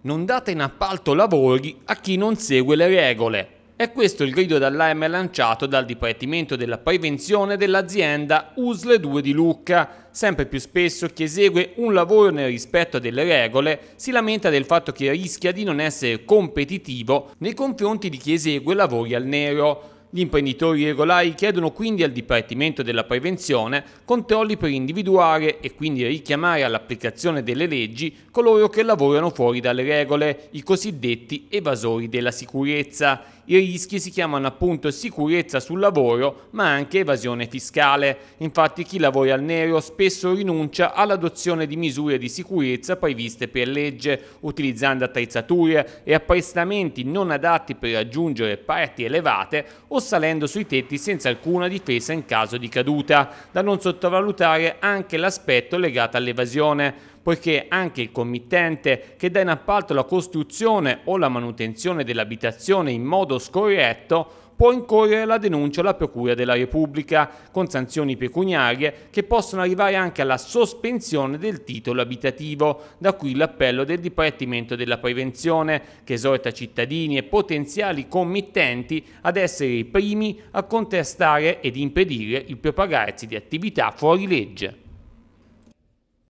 Non date in appalto lavori a chi non segue le regole. È questo il grido d'allarme lanciato dal Dipartimento della Prevenzione dell'azienda USLE 2 di Lucca. Sempre più spesso chi esegue un lavoro nel rispetto delle regole si lamenta del fatto che rischia di non essere competitivo nei confronti di chi esegue lavori al nero. Gli imprenditori regolari chiedono quindi al Dipartimento della Prevenzione controlli per individuare e quindi richiamare all'applicazione delle leggi coloro che lavorano fuori dalle regole, i cosiddetti evasori della sicurezza. I rischi si chiamano appunto sicurezza sul lavoro, ma anche evasione fiscale. Infatti chi lavora al nero spesso rinuncia all'adozione di misure di sicurezza previste per legge, utilizzando attrezzature e apprestamenti non adatti per raggiungere parti elevate o salendo sui tetti senza alcuna difesa in caso di caduta. Da non sottovalutare anche l'aspetto legato all'evasione poiché anche il committente che dà in appalto la costruzione o la manutenzione dell'abitazione in modo scorretto può incorrere la denuncia alla Procura della Repubblica, con sanzioni pecuniarie che possono arrivare anche alla sospensione del titolo abitativo, da cui l'appello del Dipartimento della Prevenzione, che esorta cittadini e potenziali committenti ad essere i primi a contrastare ed impedire il propagarsi di attività fuori legge.